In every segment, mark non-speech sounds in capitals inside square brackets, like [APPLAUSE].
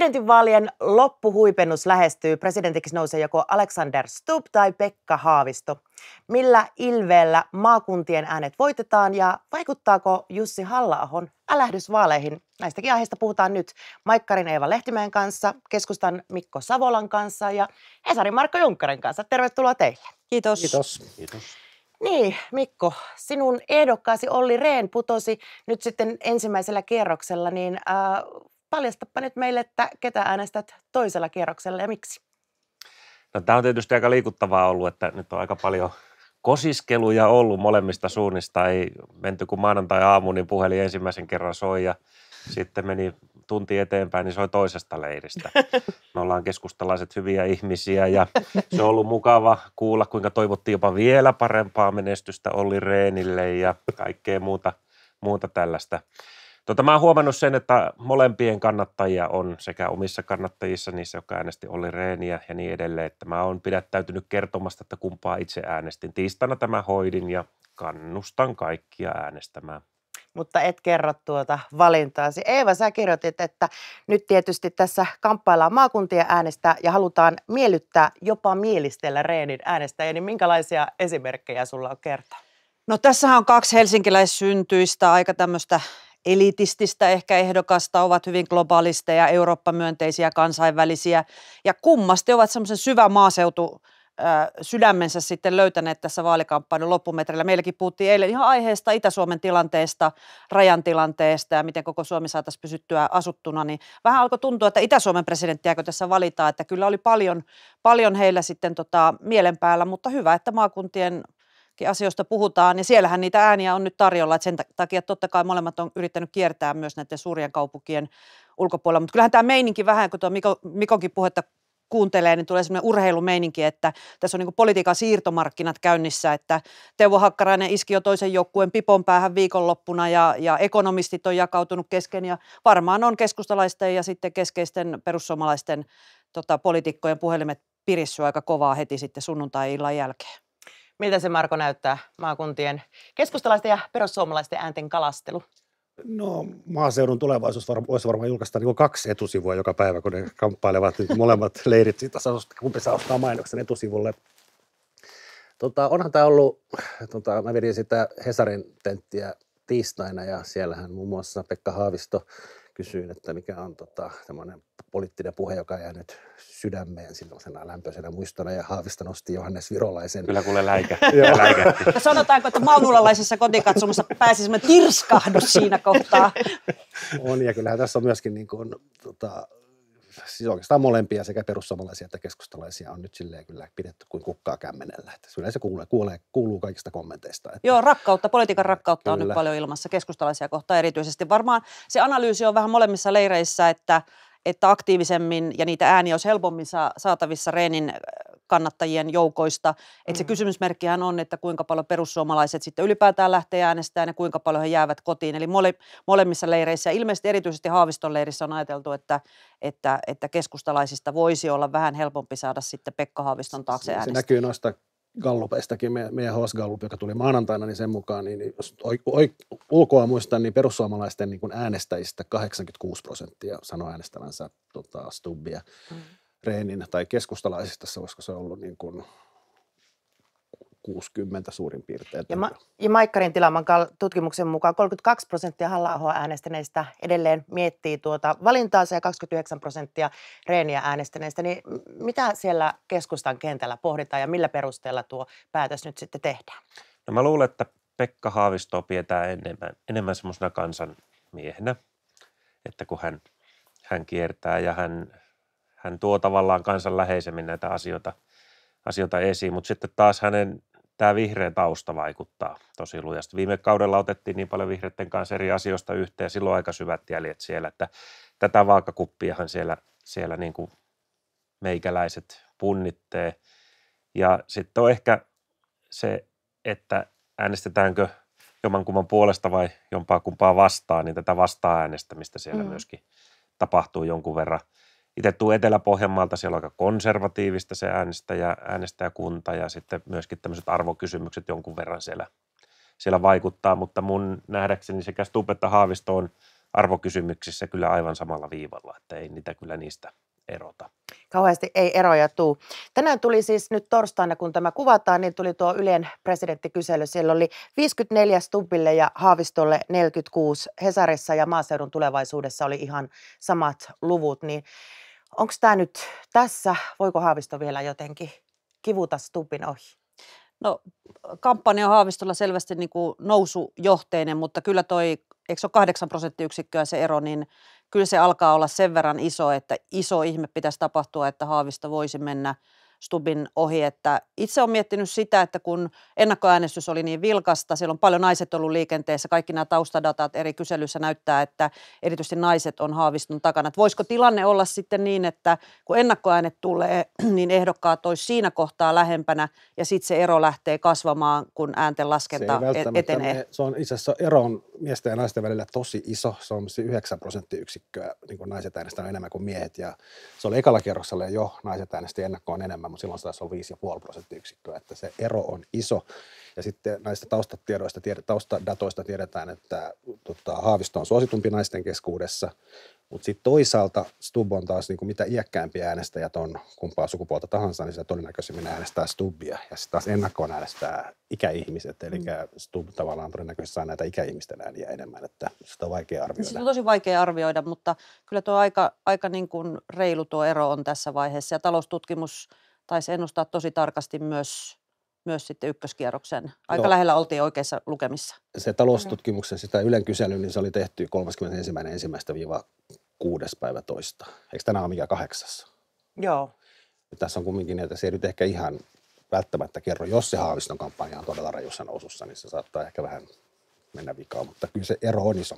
Presidentinvaalien loppuhuipennus lähestyy. Presidentiksi nousee joko Alexander Stubb tai Pekka Haavisto. Millä ilveellä maakuntien äänet voitetaan ja vaikuttaako Jussi halla älähdysvaaleihin? Näistäkin aiheista puhutaan nyt Maikkarin Eeva Lehtimäen kanssa, keskustan Mikko Savolan kanssa ja Hesarin Marko Junkkarin kanssa. Tervetuloa teille. Kiitos. Kiitos. Kiitos. Niin, Mikko, sinun ehdokkaasi Olli Rehn putosi nyt sitten ensimmäisellä kierroksella, niin äh, paljastapa nyt meille, että ketä äänestät toisella kierroksella ja miksi. No, tämä on tietysti aika liikuttavaa ollut, että nyt on aika paljon kosiskeluja ollut molemmista suunnista. Ei menty kuin maanantai aamu, niin puhelin ensimmäisen kerran soi ja sitten meni tunti eteenpäin, niin soi toisesta leiristä. [LAUGHS] Me ollaan keskustalaiset hyviä ihmisiä ja se on ollut mukava kuulla, kuinka toivottiin jopa vielä parempaa menestystä Olli Reenille ja kaikkea muuta, muuta tällaista. Tota, mä oon huomannut sen, että molempien kannattajia on sekä omissa kannattajissa, niissä, jotka äänesti oli Reeniä ja niin edelleen, että mä oon pidättäytynyt kertomasta, että kumpaa itse äänestin. Tiistaina tämä hoidin ja kannustan kaikkia äänestämään mutta et kerro tuota valintaasi. Eeva, sä kirjoitit, että nyt tietysti tässä kamppaillaan maakuntien äänestä ja halutaan miellyttää, jopa mielistellä Reenin äänestäjiä, niin minkälaisia esimerkkejä sulla on kertaa? No tässä on kaksi helsinkiläissyntyistä aika tämmöistä elitististä ehkä ehdokasta, ovat hyvin globaalisteja, Eurooppa-myönteisiä, kansainvälisiä ja kummasti ovat semmoisen syvä maaseutu sydämensä sitten löytäneet tässä vaalikampanjan loppumetrillä Meilläkin puhuttiin eilen ihan aiheesta Itä-Suomen tilanteesta, rajan tilanteesta ja miten koko Suomi saataisiin pysyttyä asuttuna, niin vähän alkoi tuntua, että Itä-Suomen presidenttiäkö tässä valitaan, että kyllä oli paljon, paljon heillä sitten tota mielen päällä, mutta hyvä, että maakuntien asioista puhutaan, ja siellähän niitä ääniä on nyt tarjolla, että sen takia totta kai molemmat on yrittänyt kiertää myös näiden suurien kaupunkien ulkopuolella, mutta kyllähän tämä meininki vähän, kun tuo Mikko, Mikonkin puhetta kuuntelee, niin tulee semmoinen urheilumeininki, että tässä on niin politiikan siirtomarkkinat käynnissä, että Teuvo Hakkarainen iski jo toisen joukkueen pipon päähän viikonloppuna ja, ja ekonomistit on jakautunut kesken ja varmaan on keskustalaisten ja sitten keskeisten perussuomalaisten tota, poliitikkojen puhelimet pirissyt aika kovaa heti sitten sunnuntai-illan jälkeen. Miltä se Marko näyttää maakuntien keskustalaisten ja perussuomalaisten äänten kalastelu? No maaseudun tulevaisuus varma, olisi varmaan julkaista niin kaksi etusivua joka päivä, kun ne kamppailevat nyt molemmat [LAUGHS] leirit siitä sanosta, kumpi saa ostaa mainoksen etusivulle. Tota, onhan tämä ollut, tota, mä vedin sitä Hesarin tenttiä tiistaina ja siellähän muun muassa Pekka Haavisto kysyin, että mikä on tota, tämmöinen poliittinen puhe, joka jää nyt sydämeen sellaisena lämpöisenä muistona ja Haavista nosti Johannes Virolaisen. Kyllä kuule läikä. [LAUGHS] läikä. No sanotaanko, että maunulalaisessa kotikatsomassa pääsi semmoinen tirskahdus siinä kohtaa. [LAUGHS] on ja kyllähän tässä on myöskin niin kuin, tota, siis oikeastaan molempia sekä perussuomalaisia että keskustalaisia on nyt silleen kyllä pidetty kuin kukkaa kämmenellä. Että kyllä se kuulee, kuulee, kuuluu kaikista kommenteista. Että Joo, rakkautta, politiikan rakkautta kyllä. on nyt paljon ilmassa keskustalaisia kohtaan erityisesti. Varmaan se analyysi on vähän molemmissa leireissä, että – että aktiivisemmin ja niitä ääniä olisi helpommin saatavissa Reenin äh, kannattajien joukoista. Että mm. se kysymysmerkkihän on, että kuinka paljon perussuomalaiset sitten ylipäätään lähtee äänestämään ja kuinka paljon he jäävät kotiin. Eli mole, molemmissa leireissä, ilmeisesti erityisesti Haaviston leirissä on ajateltu, että, että, että keskustalaisista voisi olla vähän helpompi saada sitten Pekka Haaviston taakse äänestää. Se näkyy noista Gallupeistakin, meidän HS Gallup, joka tuli maanantaina, niin sen mukaan, niin, niin jos ulkoa muistan, niin perussuomalaisten niin kuin äänestäjistä 86 prosenttia sanoi äänestävänsä tota, Stubbia mm. Reenin tai keskustalaisista, koska se on ollut niin kuin 60 suurin piirtein. Ja, ma- ja Maikkarin tilaman tutkimuksen mukaan 32 prosenttia halla äänestäneistä edelleen miettii tuota valintaansa ja 29 prosenttia reeniä äänestäneistä. Niin mitä siellä keskustan kentällä pohditaan ja millä perusteella tuo päätös nyt sitten tehdään? No mä luulen, että Pekka Haavisto pidetään enemmän, enemmän semmoisena kansanmiehenä, että kun hän, hän kiertää ja hän, hän tuo tavallaan kansan läheisemmin näitä asioita, asioita esiin, mutta sitten taas hänen tämä vihreä tausta vaikuttaa tosi lujasti. Viime kaudella otettiin niin paljon vihreiden kanssa eri asioista yhteen, silloin aika syvät jäljet siellä, että tätä vaakakuppiahan siellä, siellä niin kuin meikäläiset punnittee. Ja sitten on ehkä se, että äänestetäänkö jomankumman puolesta vai jompaa kumpaa vastaan, niin tätä vastaan äänestämistä siellä mm. myöskin tapahtuu jonkun verran – itse tuu Etelä-Pohjanmaalta, siellä on aika konservatiivista se äänestäjä, äänestäjäkunta ja sitten myöskin tämmöiset arvokysymykset jonkun verran siellä, siellä vaikuttaa, mutta mun nähdäkseni sekä Stub että Haavisto on arvokysymyksissä kyllä aivan samalla viivalla, että ei niitä kyllä niistä erota. Kauheasti ei eroja tuu. Tänään tuli siis nyt torstaina, kun tämä kuvataan, niin tuli tuo Ylen presidenttikysely. Siellä oli 54 Stubbille ja Haavistolle 46 Hesarissa ja maaseudun tulevaisuudessa oli ihan samat luvut. Niin Onko tämä nyt tässä? Voiko Haavisto vielä jotenkin kivuta stupin ohi? No kampanja on Haavistolla selvästi niin kuin nousujohteinen, mutta kyllä toi, eikö se ole 8 prosenttiyksikköä se ero, niin kyllä se alkaa olla sen verran iso, että iso ihme pitäisi tapahtua, että Haavisto voisi mennä – Stubin ohi, että itse olen miettinyt sitä, että kun ennakkoäänestys oli niin vilkasta, siellä on paljon naiset ollut liikenteessä, kaikki nämä taustadatat eri kyselyissä näyttää, että erityisesti naiset on haavistunut takana. Että voisiko tilanne olla sitten niin, että kun ennakkoäänet tulee, [CLEARS THROAT] niin ehdokkaat olisi siinä kohtaa lähempänä ja sitten se ero lähtee kasvamaan, kun äänten laskenta se etenee? Me, se on itse asiassa ero on miesten ja naisten välillä tosi iso, se on 9 prosenttiyksikköä, niin kuin naiset äänestävät enemmän kuin miehet ja se oli ekalla kerroksella jo naiset äänestävät ennakkoon enemmän mutta silloin se taisi olla 5,5 prosenttiyksikköä, että se ero on iso. Ja sitten näistä taustatiedoista, tiedä, taustadatoista tiedetään, että tota, Haavisto on suositumpi naisten keskuudessa, mutta sitten toisaalta Stubb on taas, niinku, kuin mitä iäkkäämpi äänestäjät on kumpaa sukupuolta tahansa, niin se todennäköisemmin äänestää Stubbia. Ja sitten taas ennakkoon äänestää ikäihmiset, eli mm. Stubb tavallaan todennäköisesti saa näitä ikäihmisten ääniä enemmän, että sitä on vaikea siis arvioida. Sitä on tosi vaikea arvioida, mutta kyllä tuo aika, aika niin kuin reilu tuo ero on tässä vaiheessa. Ja taloustutkimus taisi ennustaa tosi tarkasti myös myös sitten ykköskierroksen. Aika Joo. lähellä oltiin oikeissa lukemissa. Se taloustutkimuksen, sitä Ylen kysely, niin se oli tehty 31.1.-6. päivä toista. Eikö tänään ole mikä Joo. Ja tässä on kumminkin, niin, että se ei nyt ehkä ihan välttämättä kerro, jos se Haaviston kampanja on todella rajussa nousussa, niin se saattaa ehkä vähän mennä vikaan, mutta kyllä se ero on iso.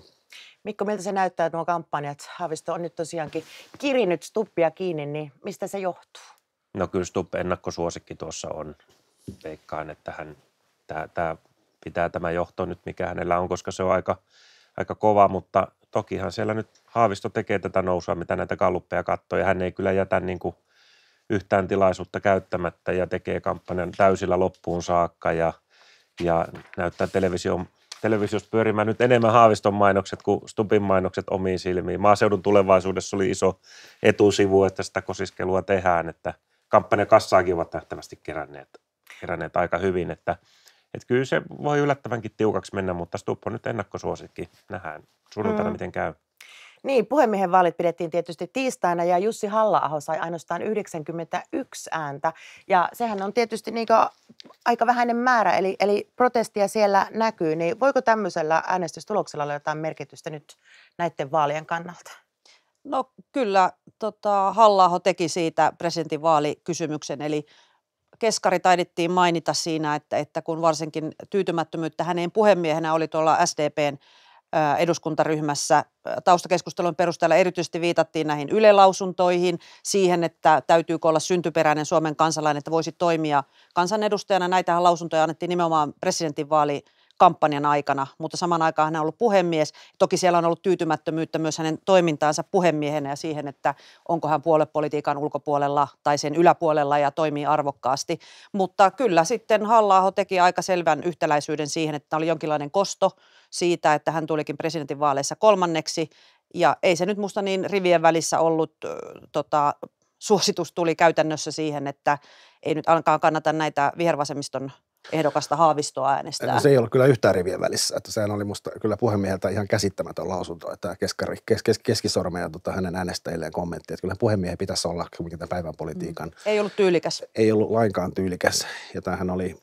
Mikko, miltä se näyttää, että nuo kampanjat, Haavisto on nyt tosiaankin kirinyt stuppia kiinni, niin mistä se johtuu? No kyllä Stubb ennakkosuosikki tuossa on veikkaan, että hän tää, tää pitää tämä johto nyt, mikä hänellä on, koska se on aika, aika kova, mutta tokihan siellä nyt Haavisto tekee tätä nousua, mitä näitä kalluppeja katsoo, ja hän ei kyllä jätä niin kuin yhtään tilaisuutta käyttämättä ja tekee kampanjan täysillä loppuun saakka ja, ja näyttää television televisiossa pyörimään nyt enemmän Haaviston mainokset kuin Stubin mainokset omiin silmiin. Maaseudun tulevaisuudessa oli iso etusivu, että sitä kosiskelua tehdään, että kampanjakassaakin ovat nähtävästi keränneet keränneet aika hyvin, että et kyllä se voi yllättävänkin tiukaksi mennä, mutta Stupp on nyt ennakkosuosikki. Nähdään sunnuntaina, mm. miten käy. Niin, puhemiehen vaalit pidettiin tietysti tiistaina ja Jussi halla sai ainoastaan 91 ääntä. Ja sehän on tietysti niin aika vähäinen määrä, eli, eli protestia siellä näkyy. Niin voiko tämmöisellä äänestystuloksella olla jotain merkitystä nyt näiden vaalien kannalta? No kyllä, tota, halla teki siitä presidentinvaalikysymyksen, eli Keskari taidettiin mainita siinä, että, että kun varsinkin tyytymättömyyttä häneen puhemiehenä oli tuolla SDPn eduskuntaryhmässä taustakeskustelun perusteella erityisesti viitattiin näihin ylelausuntoihin, siihen, että täytyykö olla syntyperäinen Suomen kansalainen, että voisi toimia kansanedustajana. Näitähän lausuntoja annettiin nimenomaan presidentinvaali kampanjan aikana, mutta saman aikaan hän on ollut puhemies. Toki siellä on ollut tyytymättömyyttä myös hänen toimintaansa puhemiehenä ja siihen, että onko hän puoluepolitiikan ulkopuolella tai sen yläpuolella ja toimii arvokkaasti. Mutta kyllä sitten halla teki aika selvän yhtäläisyyden siihen, että oli jonkinlainen kosto siitä, että hän tulikin presidentinvaaleissa kolmanneksi. Ja ei se nyt musta niin rivien välissä ollut tota, suositus tuli käytännössä siihen, että ei nyt alkaa kannata näitä vihervasemmiston ehdokasta haavistoa äänestää. Se ei ollut kyllä yhtään rivien välissä. Että sehän oli musta kyllä puhemieheltä ihan käsittämätön lausunto, että keskari, kes, kes, keskisormeja tota, hänen äänestäjilleen kommentti, että kyllä puhemiehen pitäisi olla tämän päivän politiikan. Mm. Ei ollut tyylikäs. Ei ollut lainkaan tyylikäs. Ja tämähän oli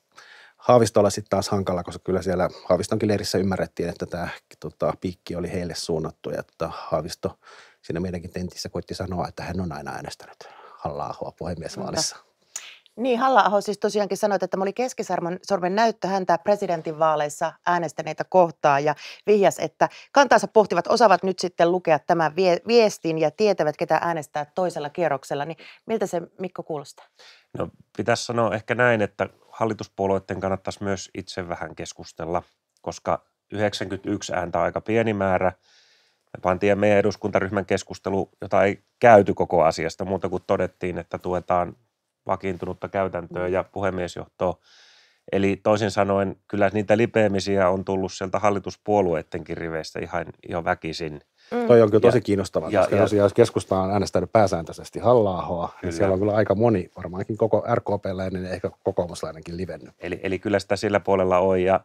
Haavistolla sitten taas hankala, koska kyllä siellä Haavistonkin leirissä ymmärrettiin, että tämä tota, piikki oli heille suunnattu. Ja tota, Haavisto siinä meidänkin tentissä koitti sanoa, että hän on aina äänestänyt halla puhemiesvaalissa. Mutta niin, halla siis tosiaankin sanoit, että oli oli keskisormen näyttö häntä presidentinvaaleissa äänestäneitä kohtaa ja vihjas, että kantaansa pohtivat osaavat nyt sitten lukea tämän viestin ja tietävät, ketä äänestää toisella kierroksella. Niin miltä se Mikko kuulostaa? No pitäisi sanoa ehkä näin, että hallituspuolueiden kannattaisi myös itse vähän keskustella, koska 91 ääntä on aika pieni määrä. Me pantiin meidän eduskuntaryhmän keskustelu, jota ei käyty koko asiasta, muuta kuin todettiin, että tuetaan vakiintunutta käytäntöä mm. ja puhemiesjohtoa. Eli toisin sanoen kyllä niitä lipeämisiä on tullut sieltä hallituspuolueidenkin riveistä ihan, jo väkisin. Mm. Toi on kyllä tosi kiinnostavaa, koska ja, tosiaan jos keskusta on äänestänyt pääsääntöisesti halla niin siellä on kyllä aika moni, varmaankin koko RKP-läinen niin ja ehkä kokoomuslainenkin livennyt. Eli, eli kyllä sitä sillä puolella on ja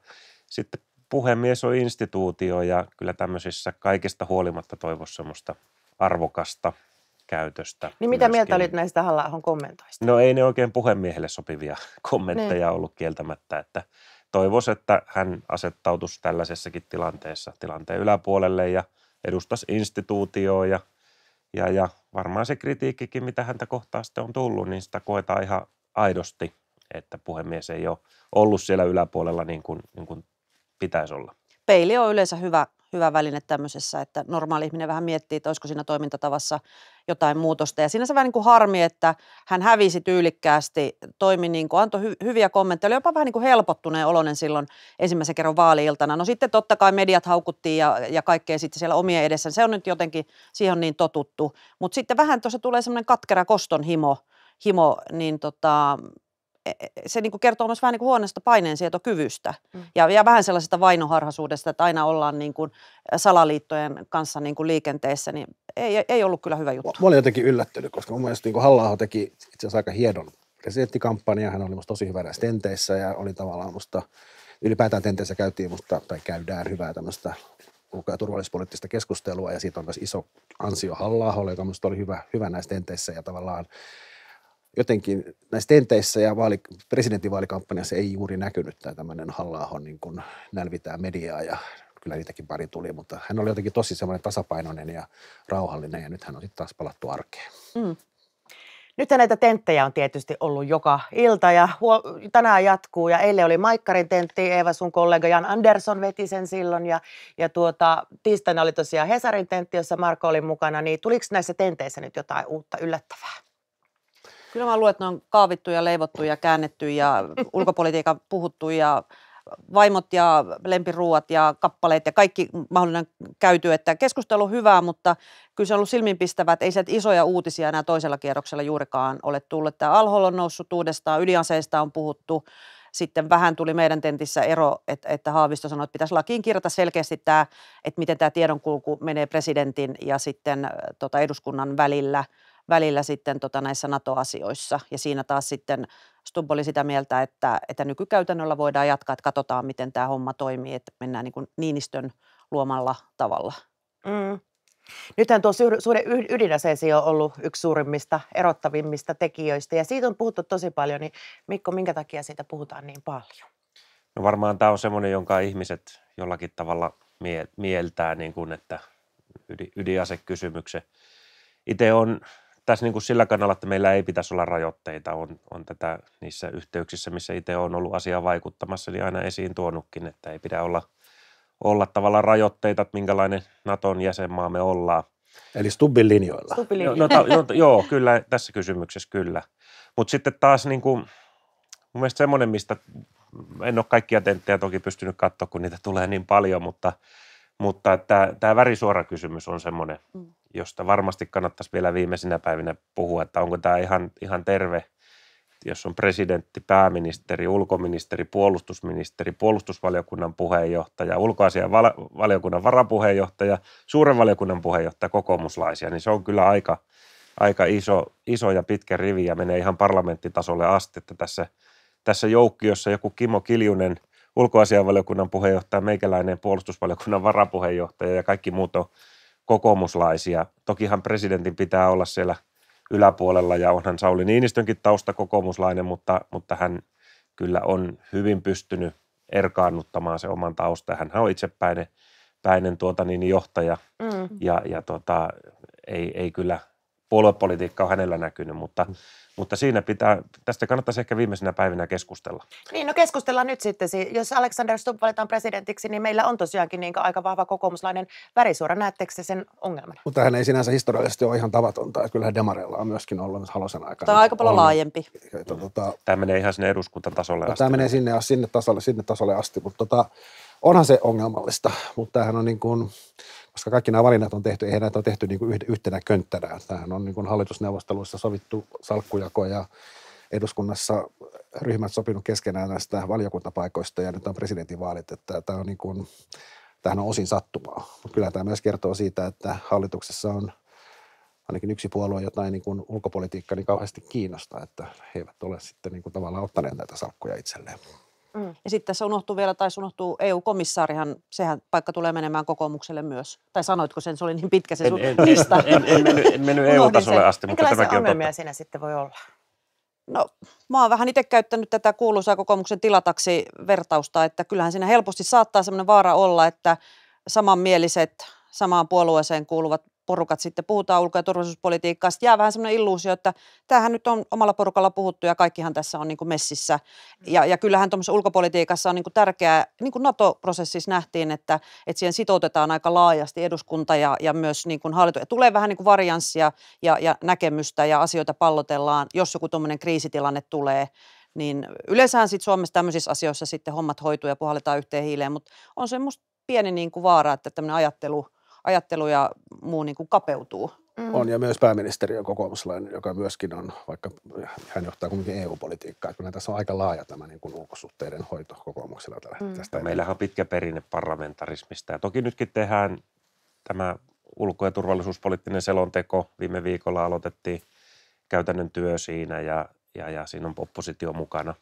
sitten puhemies on instituutio ja kyllä tämmöisissä kaikista huolimatta toivossa semmoista arvokasta käytöstä. Niin mitä myöskin. mieltä olit näistä halla kommentoista? No ei ne oikein puhemiehelle sopivia [LAUGHS] kommentteja niin. ollut kieltämättä, että toivoisi, että hän asettautuisi tällaisessakin tilanteessa tilanteen yläpuolelle ja edustaisi instituutioon ja, ja, ja varmaan se kritiikkikin, mitä häntä kohtaan sitten on tullut, niin sitä koetaan ihan aidosti, että puhemies ei ole ollut siellä yläpuolella niin kuin, niin kuin pitäisi olla. Peili on yleensä hyvä hyvä väline tämmöisessä, että normaali ihminen vähän miettii, että olisiko siinä toimintatavassa jotain muutosta. Ja siinä se vähän niin kuin harmi, että hän hävisi tyylikkäästi, toimi niin kuin, antoi hy- hyviä kommentteja, oli jopa vähän niin kuin helpottuneen olonen silloin ensimmäisen kerran vaaliiltana. No sitten totta kai mediat haukuttiin ja, ja kaikkea sitten siellä omien edessä. Se on nyt jotenkin, siihen on niin totuttu. Mutta sitten vähän tuossa tulee semmoinen katkera koston himo, himo niin tota, E, e, se niin kuin kertoo myös vähän niin kuin huonosta paineensietokyvystä mm. ja, ja vähän sellaisesta vainoharhaisuudesta, että aina ollaan niin kuin salaliittojen kanssa niin kuin liikenteessä, niin ei, ei ollut kyllä hyvä juttu. Mä, olin jotenkin yllättynyt, koska mun mielestä niin halla teki itse asiassa aika hienon presidenttikampanja, hän oli musta tosi hyvä näissä tenteissä ja oli tavallaan musta, ylipäätään tenteissä käytiin musta, tai käydään hyvää tämmöistä ulko- ja turvallisuuspoliittista keskustelua ja siitä on myös iso ansio halla joka musta oli hyvä, hyvä näissä tenteissä ja tavallaan jotenkin näissä tenteissä ja vaali, presidentinvaalikampanjassa ei juuri näkynyt tämä tämmöinen halla niin kun nälvitään mediaa ja kyllä niitäkin pari tuli, mutta hän oli jotenkin tosi semmoinen tasapainoinen ja rauhallinen ja nyt hän on sitten taas palattu arkeen. Mm. Nyt näitä tenttejä on tietysti ollut joka ilta ja huo- tänään jatkuu ja eilen oli Maikkarin tentti, Eeva sun kollega Jan Andersson veti sen silloin ja, ja tuota, tiistaina oli tosiaan Hesarin tentti, jossa Marko oli mukana, niin tuliko näissä tenteissä nyt jotain uutta yllättävää? Kyllä mä luulen, että ne on kaavittu ja leivottu ja käännetty ja [LAUGHS] ulkopolitiikan puhuttu ja vaimot ja lempiruuat ja kappaleet ja kaikki mahdollinen käyty. Että keskustelu on hyvää, mutta kyllä se on ollut silminpistävä, että ei se isoja uutisia enää toisella kierroksella juurikaan ole tullut. Tämä Alhol on noussut uudestaan, ydinaseista on puhuttu. Sitten vähän tuli meidän tentissä ero, että, että Haavisto sanoi, että pitäisi lakiin kirjata selkeästi tämä, että miten tämä tiedonkulku menee presidentin ja sitten tota, eduskunnan välillä – välillä sitten tota näissä NATO-asioissa. Ja siinä taas sitten Stubb oli sitä mieltä, että, että nykykäytännöllä voidaan jatkaa, että katsotaan, miten tämä homma toimii, että mennään niin kuin Niinistön luomalla tavalla. Mm. Nythän tuo suhde ydinaseesi on ollut yksi suurimmista, erottavimmista tekijöistä, ja siitä on puhuttu tosi paljon, niin Mikko, minkä takia siitä puhutaan niin paljon? No varmaan tämä on semmoinen, jonka ihmiset jollakin tavalla mieltää, niin kuin, että ydinasekysymyksen. Itse on tässä niin kuin sillä kannalla, että meillä ei pitäisi olla rajoitteita, on, on tätä niissä yhteyksissä, missä itse on ollut asiaa vaikuttamassa, niin aina esiin tuonutkin, että ei pidä olla, olla tavallaan rajoitteita, että minkälainen Naton jäsenmaa me ollaan. Eli Stubbin linjoilla. Stubbin no, linjoilla. No, no, no, joo, kyllä, tässä kysymyksessä kyllä. Mutta sitten taas niin kuin, mun mielestä semmoinen, mistä en ole kaikkia tenttejä toki pystynyt katsoa, kun niitä tulee niin paljon, mutta, mutta tämä, tämä värisuora kysymys on semmoinen, mm josta varmasti kannattaisi vielä viimeisinä päivinä puhua, että onko tämä ihan, ihan terve, jos on presidentti, pääministeri, ulkoministeri, puolustusministeri, puolustusvaliokunnan puheenjohtaja, ulkoasian valiokunnan varapuheenjohtaja, suuren valiokunnan puheenjohtaja, kokoomuslaisia, niin se on kyllä aika, aika iso, iso ja pitkä rivi ja menee ihan parlamenttitasolle asti, että tässä, tässä joukkiossa joku Kimo Kiljunen – ulkoasianvaliokunnan puheenjohtaja, meikäläinen puolustusvaliokunnan varapuheenjohtaja ja kaikki muut on kokoomuslaisia. Tokihan presidentin pitää olla siellä yläpuolella ja onhan Sauli Niinistönkin tausta kokoomuslainen, mutta, mutta hän kyllä on hyvin pystynyt erkaannuttamaan se oman tausta. Hän on itsepäinen päinen tuota niin, johtaja mm. ja, ja tota, ei, ei kyllä – puoluepolitiikka on hänellä näkynyt, mutta, mm. mutta siinä pitää, tästä kannattaisi ehkä viimeisenä päivinä keskustella. Niin, no keskustellaan nyt sitten. Jos Alexander Stubb valitaan presidentiksi, niin meillä on tosiaankin niin aika vahva kokoomuslainen värisuora. Näettekö sen ongelman? Mutta hän ei sinänsä historiallisesti ole ihan tavatonta. Että kyllähän Demareilla on myöskin ollut Halosen aikana. Tämä on aika paljon laajempi. Että, tota, tämä menee ihan sinne eduskuntatasolle no, asti. Tämä menee sinne, sinne, tasolle, sinne tasolle asti, mutta tota, onhan se ongelmallista, mutta tämähän on niin kuin, koska kaikki nämä valinnat on tehty, eihän näitä on tehty niin kuin yhtenä könttänä. Tämähän on niin kuin hallitusneuvotteluissa sovittu salkkujako ja eduskunnassa ryhmät sopinut keskenään näistä valiokuntapaikoista ja nyt on presidentinvaalit, että tämä on niin kuin, tämähän on osin sattumaa. Mutta kyllä tämä myös kertoo siitä, että hallituksessa on ainakin yksi puolue jotain niin kuin ulkopolitiikka niin kauheasti kiinnostaa, että he eivät ole sitten niin kuin tavallaan ottaneet näitä salkkuja itselleen. Mm. Ja sitten tässä unohtuu vielä, tai unohtuu EU-komissaarihan, sehän paikka tulee menemään kokoomukselle myös. Tai sanoitko sen, se oli niin pitkä se en, sun en, lista. En, en, en en mennyt EU-tasolle asti, mutta tämäkin on totta. siinä sitten voi olla? No, mä oon vähän itse käyttänyt tätä kuuluisaa kokoomuksen tilataksi vertausta, että kyllähän siinä helposti saattaa sellainen vaara olla, että samanmieliset samaan puolueeseen kuuluvat porukat sitten puhutaan ulko- ja Sitten jää vähän semmoinen illuusio, että tämähän nyt on omalla porukalla puhuttu ja kaikkihan tässä on niin kuin messissä. Mm. Ja, ja kyllähän tuommoisessa ulkopolitiikassa on niin kuin tärkeää, niin kuin NATO-prosessissa nähtiin, että, että siihen sitoutetaan aika laajasti eduskunta ja, ja myös niin kuin hallitu- Ja tulee vähän niin kuin varianssia ja, ja näkemystä ja asioita pallotellaan, jos joku tuommoinen kriisitilanne tulee niin yleensähän sitten Suomessa tämmöisissä asioissa sitten hommat hoituu ja puhalletaan yhteen hiileen, mutta on se pieni niin kuin vaara, että tämmöinen ajattelu ajattelu ja muu niin kuin kapeutuu. Mm. On, ja myös pääministeri on kokoomuslainen, joka myöskin on, vaikka hän johtaa kuitenkin EU-politiikkaa. Kyllä tässä on aika laaja tämä niin kuin ulkosuhteiden hoito kokoomuksella tällä mm. tästä. Meillähän on pitkä perinne parlamentarismista, ja toki nytkin tehdään tämä ulko- ja turvallisuuspoliittinen selonteko. Viime viikolla aloitettiin käytännön työ siinä, ja, ja, ja siinä on oppositio mukana.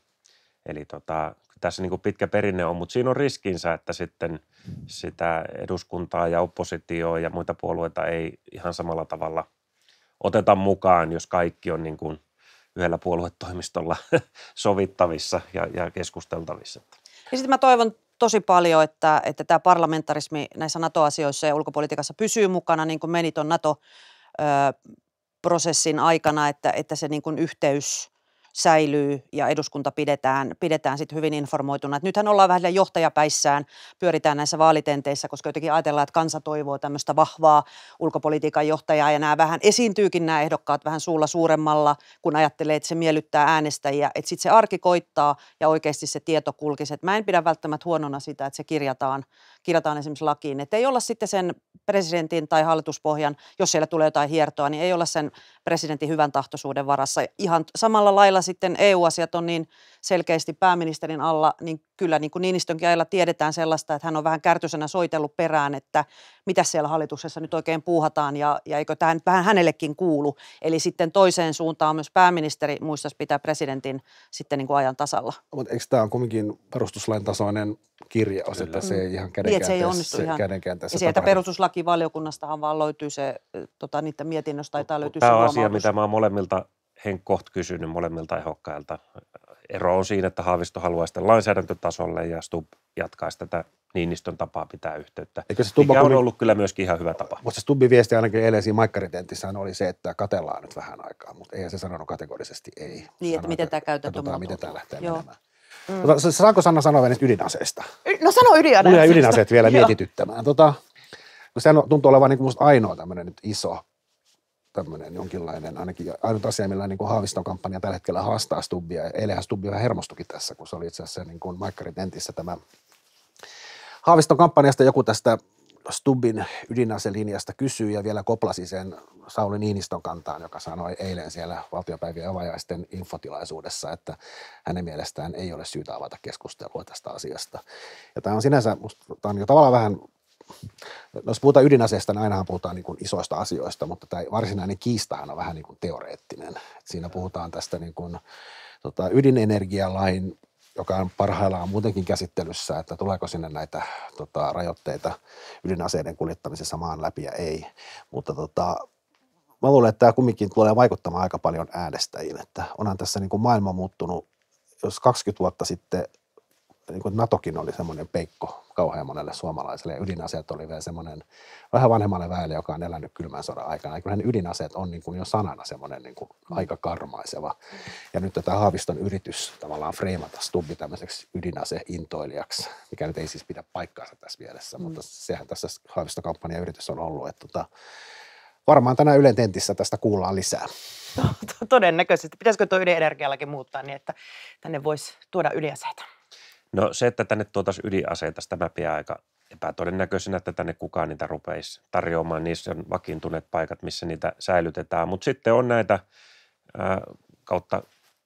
Eli tota, tässä niin kuin pitkä perinne on, mutta siinä on riskinsä, että sitten sitä eduskuntaa ja oppositioa ja muita puolueita ei ihan samalla tavalla oteta mukaan, jos kaikki on niin kuin yhdellä puoluetoimistolla [LAUGHS] sovittavissa ja, ja keskusteltavissa. Ja sitten mä toivon tosi paljon, että, että tämä parlamentarismi näissä NATO-asioissa ja ulkopolitiikassa pysyy mukana, niin kuin meni tuon NATO-prosessin aikana, että, että se niin kuin yhteys säilyy ja eduskunta pidetään, pidetään sitten hyvin informoituna. Et nythän ollaan vähän johtajapäissään, pyöritään näissä vaalitenteissä, koska jotenkin ajatellaan, että kansa toivoo tämmöistä vahvaa ulkopolitiikan johtajaa ja nämä vähän esiintyykin nämä ehdokkaat vähän suulla suuremmalla, kun ajattelee, että se miellyttää äänestäjiä, että sitten se arki koittaa ja oikeasti se tieto kulkisi. Et mä en pidä välttämättä huonona sitä, että se kirjataan kirjataan esimerkiksi lakiin, että ei olla sitten sen presidentin tai hallituspohjan, jos siellä tulee jotain hiertoa, niin ei olla sen presidentin hyvän tahtoisuuden varassa. Ihan samalla lailla sitten EU-asiat on niin selkeästi pääministerin alla, niin kyllä niin kuin Niinistönkin ajalla tiedetään sellaista, että hän on vähän kärtysänä soitellut perään, että mitä siellä hallituksessa nyt oikein puuhataan ja, ja eikö tähän vähän hänellekin kuulu. Eli sitten toiseen suuntaan myös pääministeri muistaisi pitää presidentin sitten niin kuin ajan tasalla. Mutta eikö tämä on kumminkin perustuslain tasoinen kirja, kyllä. että se ei ihan mm. kädenkäänteessä. Niin, se ei onnistu se ihan. sieltä perustuslakivaliokunnastahan vaan löytyy se, tota, niiden mietinnöstä tai löytyy Tämä on asia, mitä mä oon molemmilta Henk Koht kysynyt molemmilta ehokkailta ero on siinä, että Haavisto haluaa sitten lainsäädäntötasolle ja stub jatkaisi tätä Niinistön tapaa pitää yhteyttä, Eikö se Stubba, mikä on ollut kyllä myöskin ihan hyvä tapa. Mutta se Stubbin viesti ainakin eilen siinä maikkaritentissä oli se, että katellaan nyt vähän aikaa, mutta eihän se sanonut kategorisesti ei. Niin, Sano, että miten tämä käytäntö Katsotaan, miten tämä lähtee Joo. menemään. Mm. Tota, saanko Sanna sanoa vielä ydinaseista? no sano ydinaseista. Mulla ydinaseet vielä [LAUGHS] mietityttämään. Tota, kun sehän tuntuu olevan niin kuin musta ainoa tämmöinen nyt iso tämmöinen jonkinlainen, ainakin ainut asia, millä niin kuin Haaviston kampanja tällä hetkellä haastaa Stubbia. Eilenhän Stubbi vähän hermostukin tässä, kun se oli itse asiassa niin kuin Maikkarin entissä tämä Haaviston kampanjasta joku tästä Stubbin ydinaselinjasta kysyy ja vielä koplasi sen Sauli Niiniston kantaan, joka sanoi eilen siellä valtiopäivien avajaisten infotilaisuudessa, että hänen mielestään ei ole syytä avata keskustelua tästä asiasta. Ja tämä on sinänsä, tämä on jo tavallaan vähän No, jos puhutaan ydinaseesta, niin ainahan puhutaan niin kuin isoista asioista, mutta tämä varsinainen kiistahan on vähän niin kuin teoreettinen. Siinä puhutaan tästä niin kuin, tota, ydinenergialain, joka on parhaillaan muutenkin käsittelyssä, että tuleeko sinne näitä tota, rajoitteita ydinaseiden kuljettamisessa maan läpi ja ei. Mutta tota, mä luulen, että tämä kumminkin tulee vaikuttamaan aika paljon äänestäjiin, että onhan tässä niin kuin maailma muuttunut, jos 20 vuotta sitten – niin kuin NATOkin oli semmoinen peikko kauhean monelle suomalaiselle, ja ydinaseet oli vielä semmoinen vähän vanhemmalle väelle, joka on elänyt kylmän sodan aikana. Ja ydinaseet on niin kuin jo sanana semmoinen niin kuin mm. aika karmaiseva. Ja nyt tätä Haaviston yritys tavallaan freimata Stubbi tämmöiseksi ydinaseintoilijaksi, mikä nyt ei siis pidä paikkaansa tässä mielessä, mm. mutta sehän tässä Haavistokampanjan yritys on ollut, että tota, varmaan tänä Ylen tentissä tästä kuullaan lisää. [LAUGHS] Todennäköisesti. Pitäisikö tuo ydinenergiallakin muuttaa niin, että tänne voisi tuoda ydinaseita? No se, että tänne tuotaisiin ydinaseita, sitä mä pidän aika epätodennäköisenä, että tänne kukaan niitä rupeisi tarjoamaan. Niissä on vakiintuneet paikat, missä niitä säilytetään. Mutta sitten on näitä ää, kautta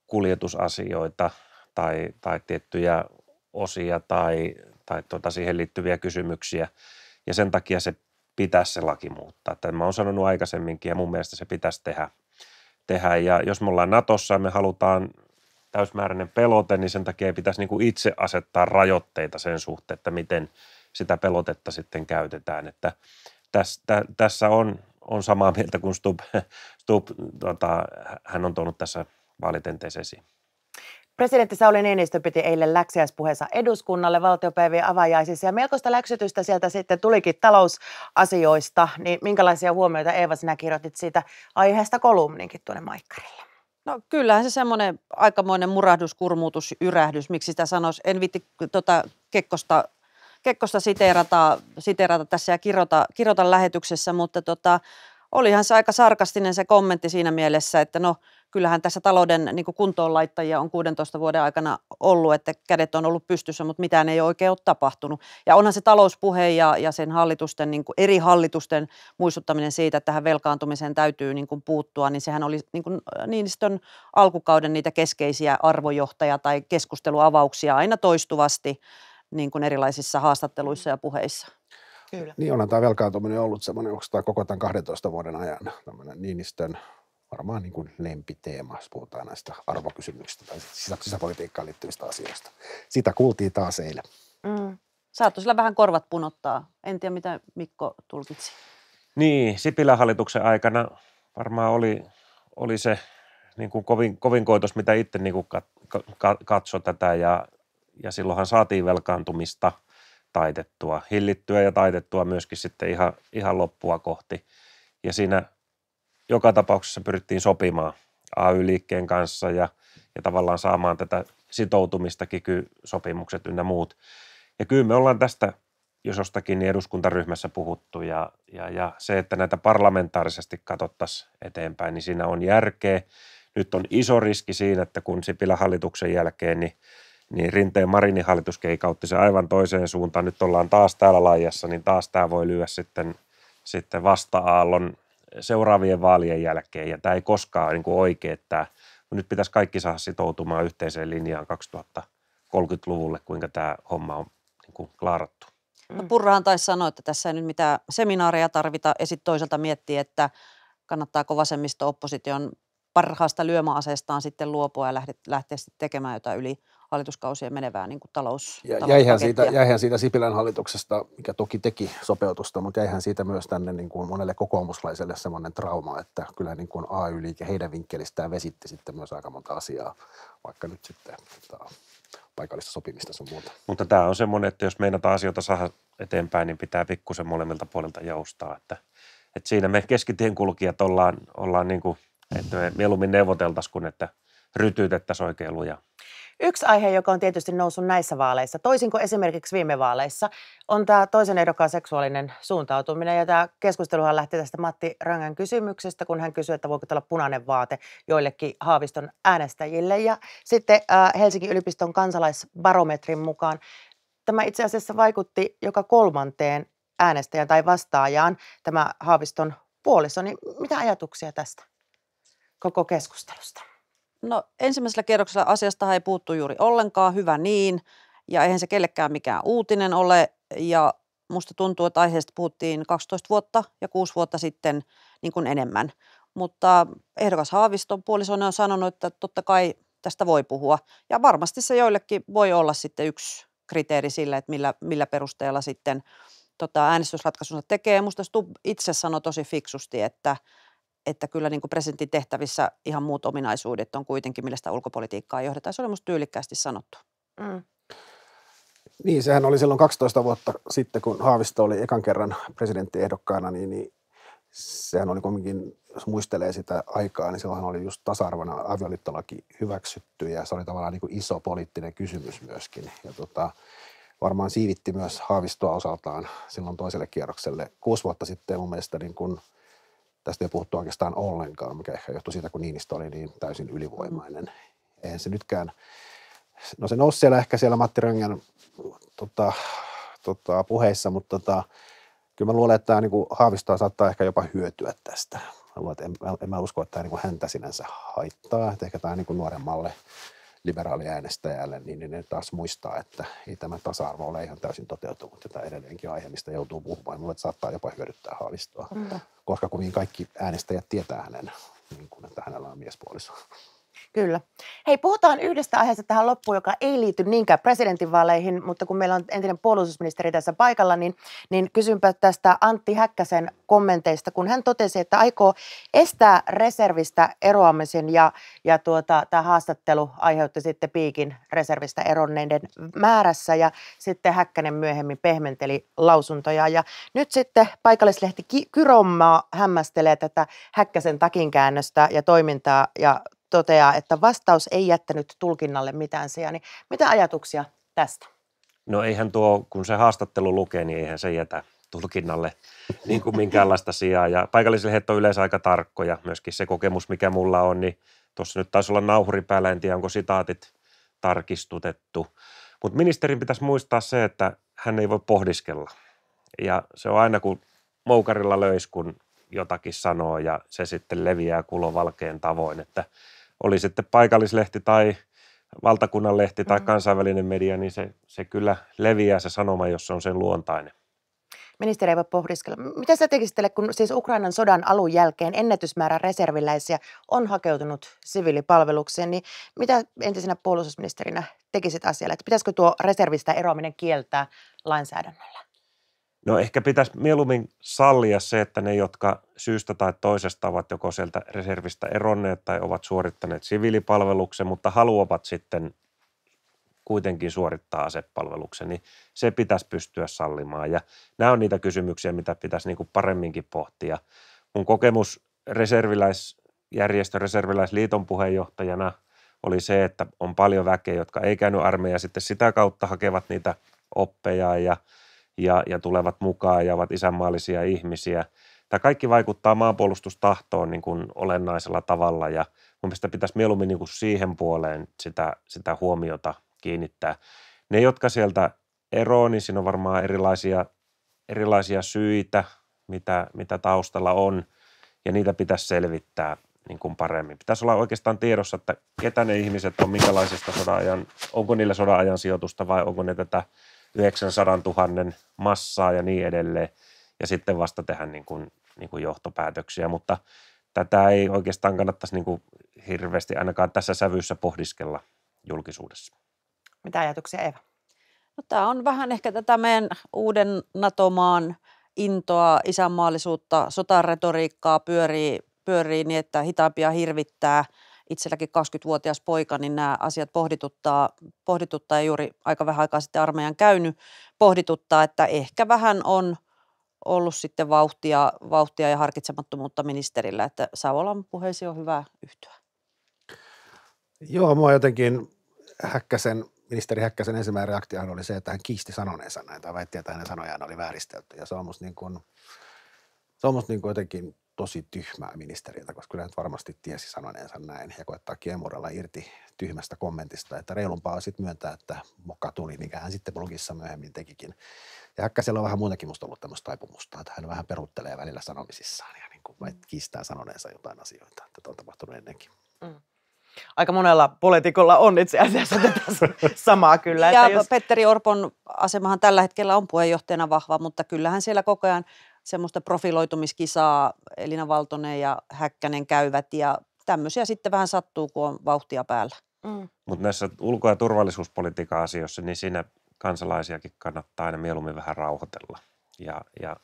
kuljetusasioita tai, tai tiettyjä osia tai, tai tuota siihen liittyviä kysymyksiä. Ja sen takia se pitäisi se laki muuttaa. Tämä olen sanonut aikaisemminkin ja mun mielestä se pitäisi tehdä. tehdä. Ja jos me ollaan Natossa ja me halutaan täysmääräinen pelote, niin sen takia ei pitäisi niin kuin itse asettaa rajoitteita sen suhteen, että miten sitä pelotetta sitten käytetään. Että tästä, tässä on, on samaa mieltä kuin Stub, [LAUGHS] Stub tota, hän on tuonut tässä vaalitenteeseen esiin. Presidentti Sauli Niinistö piti eilen läksiäispuheensa eduskunnalle valtiopäivien avajaisissa ja melkoista läksytystä sieltä sitten tulikin talousasioista, niin minkälaisia huomioita Eeva sinä kirjoitit siitä aiheesta kolumninkin tuonne Maikkarille? No kyllähän se semmoinen aikamoinen murahdus, kurmuutus, yrähdys, miksi sitä sanoisi. En viitti tuota Kekkosta, Kekkosta siteerata, siteerata tässä ja kirjoita, kirjoita lähetyksessä, mutta tota, olihan se aika sarkastinen se kommentti siinä mielessä, että no kyllähän tässä talouden niin kuntoonlaittajia on 16 vuoden aikana ollut, että kädet on ollut pystyssä, mutta mitään ei oikein ole tapahtunut. Ja onhan se talouspuhe ja, ja sen hallitusten, niin kuin eri hallitusten muistuttaminen siitä, että tähän velkaantumiseen täytyy niin kuin puuttua, niin sehän oli niin kuin äh, Niinistön alkukauden niitä keskeisiä arvojohtaja- tai keskusteluavauksia aina toistuvasti niin kuin erilaisissa haastatteluissa ja puheissa. Kyllä. Niin onhan tämä velkaantuminen ollut semmoinen, onko tämä koko tämän 12 vuoden ajan tämmöinen Niinistön varmaan niin kuin lempiteema, jos puhutaan näistä arvokysymyksistä tai sisäpolitiikkaan liittyvistä asioista. Sitä kuultiin taas eilen. Mm. Saattu sillä vähän korvat punottaa. En tiedä, mitä Mikko tulkitsi. Niin, Sipilän hallituksen aikana varmaan oli, oli se niin kuin kovin, kovin koitos, mitä itse niin kuin kat, kat, tätä ja, ja silloinhan saatiin velkaantumista – taitettua, hillittyä ja taitettua myöskin sitten ihan, ihan loppua kohti. Ja siinä joka tapauksessa pyrittiin sopimaan AY-liikkeen kanssa ja, ja tavallaan saamaan tätä sitoutumista, kiky-sopimukset ynnä muut. Ja kyllä me ollaan tästä jos jostakin niin eduskuntaryhmässä puhuttu ja, ja, ja se, että näitä parlamentaarisesti katsottaisiin eteenpäin, niin siinä on järkeä. Nyt on iso riski siinä, että kun Sipilä hallituksen jälkeen, niin niin Rinteen Marinin hallitus keikautti se aivan toiseen suuntaan. Nyt ollaan taas täällä laajassa, niin taas tämä voi lyödä sitten, sitten vasta-aallon seuraavien vaalien jälkeen. Ja tämä ei koskaan ole niin kuin oikein, että nyt pitäisi kaikki saada sitoutumaan yhteiseen linjaan 2030-luvulle, kuinka tämä homma on niin kuin klaarattu. No Purrahan taisi sanoa, että tässä ei nyt mitään seminaareja tarvita ja sitten toisaalta miettiä, että kannattaako vasemmisto-opposition parhaasta lyömäaseestaan sitten luopua ja lähteä, lähteä sitten tekemään jotain yli hallituskausien menevää niin kuin talous, ja, jäihän, siitä, jäihän siitä Sipilän hallituksesta, mikä toki teki sopeutusta, mutta jäihän siitä myös tänne niin kuin monelle kokoomuslaiselle semmoinen trauma, että kyllä niin kuin AY-liike heidän vinkkelistään vesitti sitten myös aika monta asiaa, vaikka nyt sitten että paikallista sopimista sun muuta. Mutta tämä on semmoinen, että jos meinataan asioita saada eteenpäin, niin pitää pikkusen molemmilta puolilta joustaa, että, että siinä me keskitien kulkijat ollaan, ollaan niin kuin, että me mieluummin neuvoteltaisiin kuin että rytyytettäisiin oikein lujaa. Yksi aihe, joka on tietysti noussut näissä vaaleissa, toisin kuin esimerkiksi viime vaaleissa, on tämä toisen ehdokkaan seksuaalinen suuntautuminen. Ja tämä keskusteluhan lähti tästä Matti Rangan kysymyksestä, kun hän kysyi, että voiko tulla punainen vaate joillekin Haaviston äänestäjille. Ja sitten Helsingin yliopiston kansalaisbarometrin mukaan tämä itse asiassa vaikutti joka kolmanteen äänestäjän tai vastaajaan tämä Haaviston puoliso. Niin mitä ajatuksia tästä koko keskustelusta? No ensimmäisellä kerroksella asiasta ei puuttu juuri ollenkaan, hyvä niin. Ja eihän se kellekään mikään uutinen ole. Ja musta tuntuu, että aiheesta puhuttiin 12 vuotta ja 6 vuotta sitten niin kuin enemmän. Mutta ehdokas Haaviston puolisona on sanonut, että totta kai tästä voi puhua. Ja varmasti se joillekin voi olla sitten yksi kriteeri sille, että millä, millä perusteella sitten tota, äänestysratkaisunsa tekee. Musta Stub itse sanoi tosi fiksusti, että – että kyllä niin kuin presidentin tehtävissä ihan muut ominaisuudet on kuitenkin, millä sitä ulkopolitiikkaa johdetaan. Se oli musta tyylikkäästi sanottu. Mm. Niin, sehän oli silloin 12 vuotta sitten, kun Haavisto oli ekan kerran presidenttiehdokkaana, niin, niin sehän oli kumminkin, jos muistelee sitä aikaa, niin silloinhan oli just tasa-arvona avioliittolaki hyväksytty ja se oli tavallaan niin kuin iso poliittinen kysymys myöskin. Ja tota, varmaan siivitti myös Haavistoa osaltaan silloin toiselle kierrokselle. Kuusi vuotta sitten mun mielestä niin kuin – Tästä ei puhuttu oikeastaan ollenkaan, mikä ehkä johtui siitä, kun Niinistö oli niin täysin ylivoimainen. Eihän se nytkään, no se nousi siellä ehkä siellä Matti Röngän tota, tota, puheissa, mutta tota, kyllä mä luulen, että tämä niin Haavistoa saattaa ehkä jopa hyötyä tästä. Mä luulen, että en, en mä usko, että tämä niin häntä sinänsä haittaa, että ehkä tämä niin nuoremmalle – liberaaliäänestäjälle, niin, niin ne taas muistaa, että ei tämä tasa-arvo ole ihan täysin toteutunut. Tätä edelleenkin mistä joutuu puhumaan. Mulle saattaa jopa hyödyttää haavistoa, mm. koska kuitenkin kaikki äänestäjät tietää hänen, niin kuin, että hänellä on miespuolisuus. Kyllä. Hei, puhutaan yhdestä aiheesta tähän loppuun, joka ei liity niinkään presidentinvaaleihin, mutta kun meillä on entinen puolustusministeri tässä paikalla, niin, niin kysynpä tästä Antti Häkkäsen kommenteista, kun hän totesi, että aikoo estää reservistä eroamisen ja, ja tuota, tämä haastattelu aiheutti sitten piikin reservistä eronneiden määrässä ja sitten Häkkänen myöhemmin pehmenteli lausuntoja ja nyt sitten paikallislehti Kyrommaa hämmästelee tätä Häkkäsen takinkäännöstä ja toimintaa ja toteaa, että vastaus ei jättänyt tulkinnalle mitään sijaa. Niin mitä ajatuksia tästä? No eihän tuo, kun se haastattelu lukee, niin eihän se jätä tulkinnalle niin kuin minkäänlaista sijaa. Ja heitä on yleensä aika tarkkoja. Myöskin se kokemus, mikä mulla on, niin tuossa nyt taisi olla nauhuri päällä, en tiedä onko sitaatit tarkistutettu. Mutta ministerin pitäisi muistaa se, että hän ei voi pohdiskella. Ja se on aina, kun moukarilla löys, kun jotakin sanoo ja se sitten leviää kulovalkeen tavoin, että – oli sitten paikallislehti tai valtakunnanlehti tai mm kansainvälinen media, niin se, se kyllä leviää se sanoma, jos se on sen luontainen. Ministeri ei voi pohdiskella. Mitä sä tekisit teille, kun siis Ukrainan sodan alun jälkeen ennätysmäärä reserviläisiä on hakeutunut siviilipalvelukseen, niin mitä entisenä puolustusministerinä tekisit asialle? Että pitäisikö tuo reservistä eroaminen kieltää lainsäädännöllä? No ehkä pitäisi mieluummin sallia se, että ne, jotka syystä tai toisesta ovat joko sieltä reservistä eronneet tai ovat suorittaneet siviilipalveluksen, mutta haluavat sitten kuitenkin suorittaa asepalveluksen, niin se pitäisi pystyä sallimaan. Ja nämä on niitä kysymyksiä, mitä pitäisi niin kuin paremminkin pohtia. Mun kokemus reserviläisjärjestö, reserviläisliiton puheenjohtajana oli se, että on paljon väkeä, jotka ei käynyt armeija, sitten sitä kautta hakevat niitä oppeja ja – ja, ja tulevat mukaan ja ovat isänmaallisia ihmisiä. Tämä kaikki vaikuttaa maanpuolustustahtoon niin kuin olennaisella tavalla ja mun mielestä pitäisi mieluummin niin kuin siihen puoleen sitä, sitä huomiota kiinnittää. Ne, jotka sieltä eroon, niin siinä on varmaan erilaisia, erilaisia syitä, mitä, mitä taustalla on ja niitä pitäisi selvittää niin kuin paremmin. Pitäisi olla oikeastaan tiedossa, että ketä ne ihmiset on, minkälaisista sodan ajan, onko niillä sodan ajan sijoitusta vai onko ne tätä – 900 000 massaa ja niin edelleen. Ja sitten vasta tehdä niin kuin, niin kuin johtopäätöksiä, mutta tätä ei oikeastaan kannattaisi niin kuin hirveästi ainakaan tässä sävyssä pohdiskella julkisuudessa. Mitä ajatuksia Eeva? No, tämä on vähän ehkä tätä meidän uuden Natomaan intoa, isänmaallisuutta, sotaretoriikkaa pyörii, pyörii niin, että hitaampia hirvittää – itselläkin 20-vuotias poika, niin nämä asiat pohdituttaa, pohdituttaa ja juuri aika vähän aikaa sitten armeijan käynyt, pohdituttaa, että ehkä vähän on ollut sitten vauhtia, vauhtia ja harkitsemattomuutta ministerillä, että Savolan puheesi on hyvä yhtyä. Joo, mua jotenkin Häkkäsen, ministeri Häkkäsen ensimmäinen reaktio oli se, että hän kiisti sanoneensa näin tai väitti, että hänen sanojaan oli vääristelty. Ja se on musta niin kuin, se on musta niin kuin jotenkin tosi tyhmää ministeriltä, koska kyllä nyt varmasti tiesi sanoneensa näin ja koettaa kiemurella irti tyhmästä kommentista, että reilumpaa sitten myöntää, että moka tuli, mikä hän sitten blogissa myöhemmin tekikin. Ja Häkkäsellä on vähän muutenkin musta ollut tämmöistä taipumusta, että hän vähän peruttelee välillä sanomisissaan ja niin kuin mm. kiistää sanoneensa jotain asioita, että on tapahtunut ennenkin. Mm aika monella poliitikolla on itse asiassa tätä samaa kyllä. Että ja jos... Petteri Orpon asemahan tällä hetkellä on puheenjohtajana vahva, mutta kyllähän siellä koko ajan semmoista profiloitumiskisaa Elina Valtonen ja Häkkänen käyvät ja tämmöisiä sitten vähän sattuu, kun on vauhtia päällä. Mm. Mutta näissä ulko- ja turvallisuuspolitiikan asioissa, niin siinä kansalaisiakin kannattaa aina mieluummin vähän rauhoitella ja, ja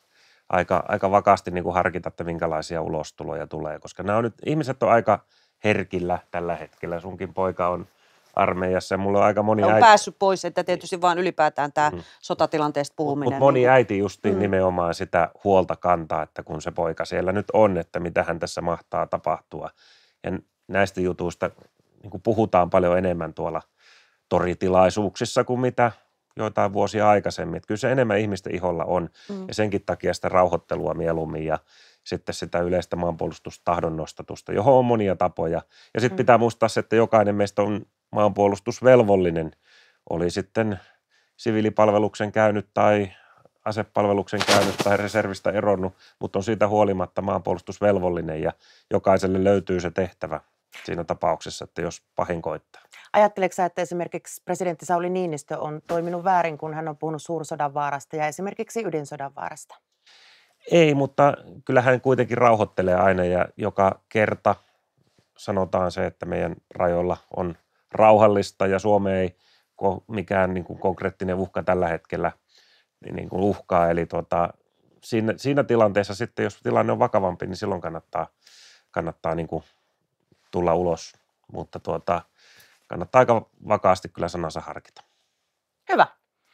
aika, aika vakaasti niin kuin harkita, että minkälaisia ulostuloja tulee, koska nämä on nyt, ihmiset on aika herkillä tällä hetkellä. Sunkin poika on – armeijassa. Mulla on aika moni on äiti... päässyt pois, että tietysti vaan ylipäätään tämä mm. sotatilanteesta puhuminen. Mutta moni niin äiti justiin mm. nimenomaan sitä huolta kantaa, että kun se poika siellä nyt on, että mitähän tässä mahtaa tapahtua. Ja näistä jutuista niin puhutaan paljon enemmän tuolla toritilaisuuksissa kuin mitä joitain vuosia aikaisemmin. Että kyllä se enemmän ihmisten iholla on mm. ja senkin takia sitä rauhoittelua mieluummin ja sitten sitä yleistä maanpuolustustahdon nostatusta, johon on monia tapoja. Ja sitten mm. pitää muistaa se, että jokainen meistä on maanpuolustusvelvollinen, oli sitten siviilipalveluksen käynyt tai asepalveluksen käynyt tai reservistä eronnut, mutta on siitä huolimatta maanpuolustusvelvollinen ja jokaiselle löytyy se tehtävä siinä tapauksessa, että jos pahin koittaa. Ajatteleksä, että esimerkiksi presidentti Sauli Niinistö on toiminut väärin, kun hän on puhunut suursodan vaarasta ja esimerkiksi ydinsodan vaarasta? Ei, mutta kyllähän hän kuitenkin rauhoittelee aina ja joka kerta sanotaan se, että meidän rajoilla on rauhallista ja Suome ei mikään niin kuin konkreettinen uhka tällä hetkellä niin, niin kuin uhkaa. Eli tota, siinä, siinä tilanteessa sitten, jos tilanne on vakavampi, niin silloin kannattaa, kannattaa niin kuin tulla ulos. Mutta tuota, kannattaa aika vakaasti kyllä sanansa harkita. Hyvä.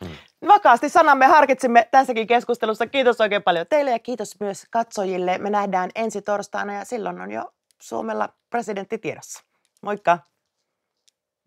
Hmm. Vakaasti sanamme harkitsimme tässäkin keskustelussa. Kiitos oikein paljon teille ja kiitos myös katsojille. Me nähdään ensi torstaina ja silloin on jo Suomella presidentti tiedossa. Moikka!